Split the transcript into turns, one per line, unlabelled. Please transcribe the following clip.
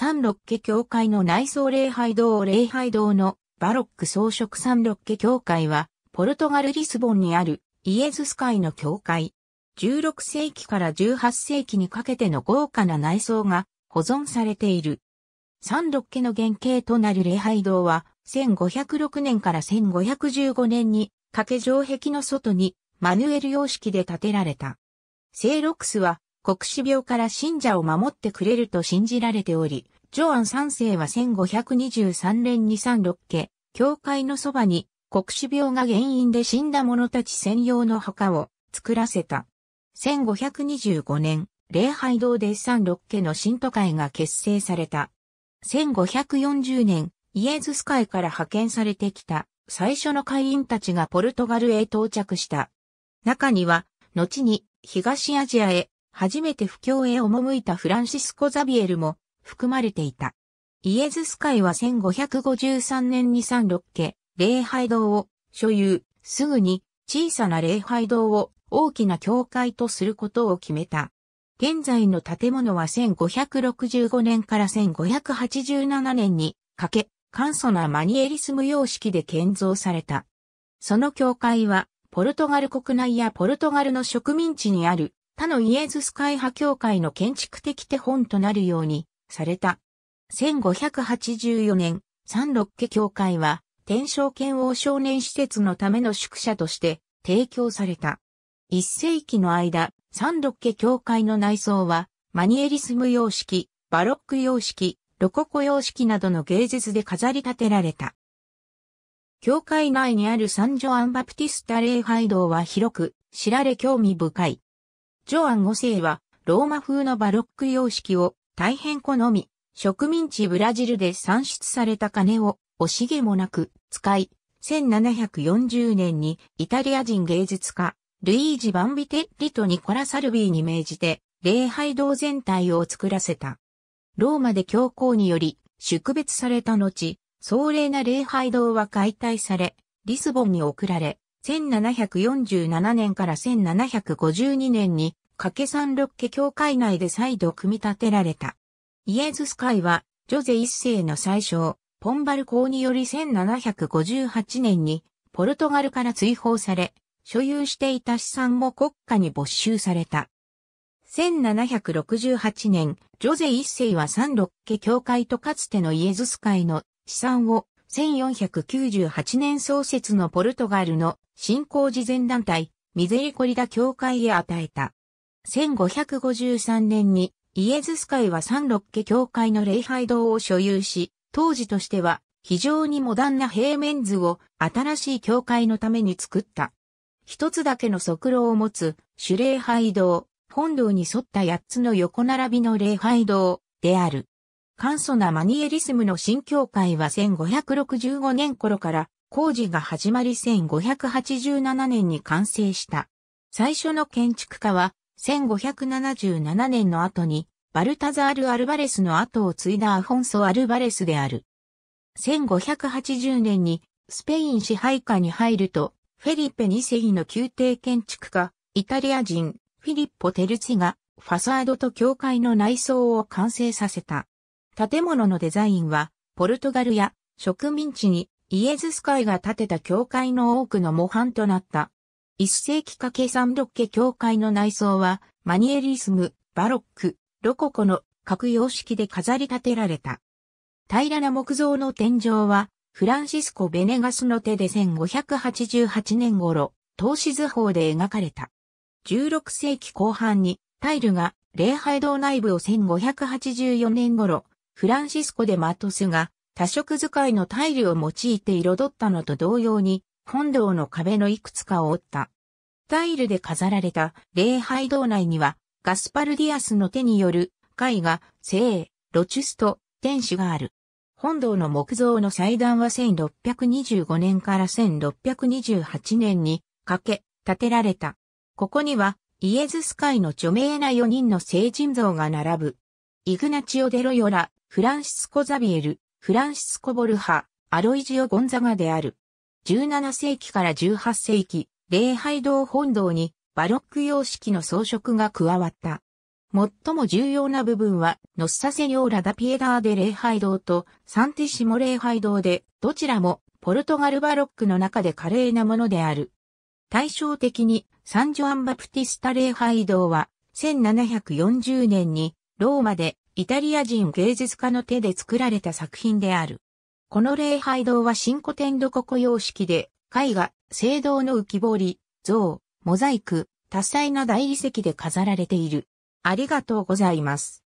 サンロッケ教会の内装礼拝堂礼拝堂のバロック装飾サンロッケ教会は、ポルトガル・リスボンにあるイエズス会の教会。16世紀から18世紀にかけての豪華な内装が保存されている。サンロッケの原型となる礼拝堂は、1506年から1515年に、掛け城壁の外に、マヌエル様式で建てられた。聖ロクスは、国死病から信者を守ってくれると信じられており、ジョアン三世は1523年に三六家、教会のそばに国死病が原因で死んだ者たち専用の墓を作らせた。1525年、礼拝堂で三六家の信徒会が結成された。1540年、イエズス会から派遣されてきた最初の会員たちがポルトガルへ到着した。中には、後に東アジアへ初めて布教へ赴いたフランシスコ・ザビエルも含まれていた。イエズス会は1553年に三六家、礼拝堂を所有、すぐに小さな礼拝堂を大きな教会とすることを決めた。現在の建物は1565年から1587年にかけ、簡素なマニエリスム様式で建造された。その教会は、ポルトガル国内やポルトガルの植民地にある他のイエズス会派教会の建築的手本となるようにされた。1584年、三六家教会は、天正剣王少年施設のための宿舎として提供された。一世紀の間、三六家教会の内装は、マニエリスム様式、バロック様式、ロココ様式などの芸術で飾り立てられた。教会内にあるサンジョアンバプティスタ礼拝堂は広く知られ興味深い。ジョアン5世は、ローマ風のバロック様式を大変好み、植民地ブラジルで産出された金を惜しげもなく使い、1740年にイタリア人芸術家、ルイージ・バンビテッリとニコラ・サルビーに命じて、礼拝堂全体を作らせた。ローマで教皇により、宿別された後、壮麗な礼拝堂は解体され、リスボンに送られ、1747年から1752年に掛け三六家教会内で再度組み立てられた。イエズス会は、ジョゼ一世の最初、ポンバル公により1758年に、ポルトガルから追放され、所有していた資産も国家に没収された。1768年、ジョゼ一世は三六家教会とかつてのイエズス会の資産を1498年創設のポルトガルの新興慈善団体ミゼリコリダ教会へ与えた。1553年にイエズス会は三六家教会の礼拝堂を所有し、当時としては非常にモダンな平面図を新しい教会のために作った。一つだけの側廊を持つ主礼拝堂、本堂に沿った八つの横並びの礼拝堂である。簡素なマニエリスムの新教会は1565年頃から工事が始まり1587年に完成した。最初の建築家は1577年の後に、バルタザール・アルバレスの後を継いだアフォンソ・アルバレスである。1580年に、スペイン支配下に入ると、フェリペ2世の宮廷建築家、イタリア人、フィリッポ・テルツィが、ファサードと教会の内装を完成させた。建物のデザインは、ポルトガルや植民地にイエズス会が建てた教会の多くの模範となった。一世紀かけ三六家教会の内装は、マニエリスム、バロック、ロココの各様式で飾り立てられた。平らな木造の天井は、フランシスコ・ベネガスの手で1588年頃、投資図法で描かれた。16世紀後半に、タイルが礼拝堂内部を1584年頃、フランシスコ・デ・マトスが多色使いのタイルを用いて彩ったのと同様に、本堂の壁のいくつかを折ったタイルで飾られた礼拝堂内には、ガスパルディアスの手による絵画、聖、ロチュスト、天使がある。本堂の木造の祭壇は1625年から1628年にかけ、建てられた。ここには、イエズス会の著名な4人の聖人像が並ぶ。イグナチオ・デロヨラ、フランシスコ・ザビエル、フランシスコ・ボルハ、アロイジオ・ゴンザガである。17世紀から18世紀、礼拝堂本堂にバロック様式の装飾が加わった。最も重要な部分は、ノッサセニョーラ・ダ・ピエダーデ礼拝堂とサンティシモ礼拝堂で、どちらもポルトガルバロックの中で華麗なものである。対照的に、サンジョアン・バプティスタ礼拝堂は、1740年にローマでイタリア人芸術家の手で作られた作品である。この礼拝堂は新古典ド・ココ様式で絵画、聖堂の浮き彫り、像、モザイク、多彩な大理石で飾られている。ありがとうございます。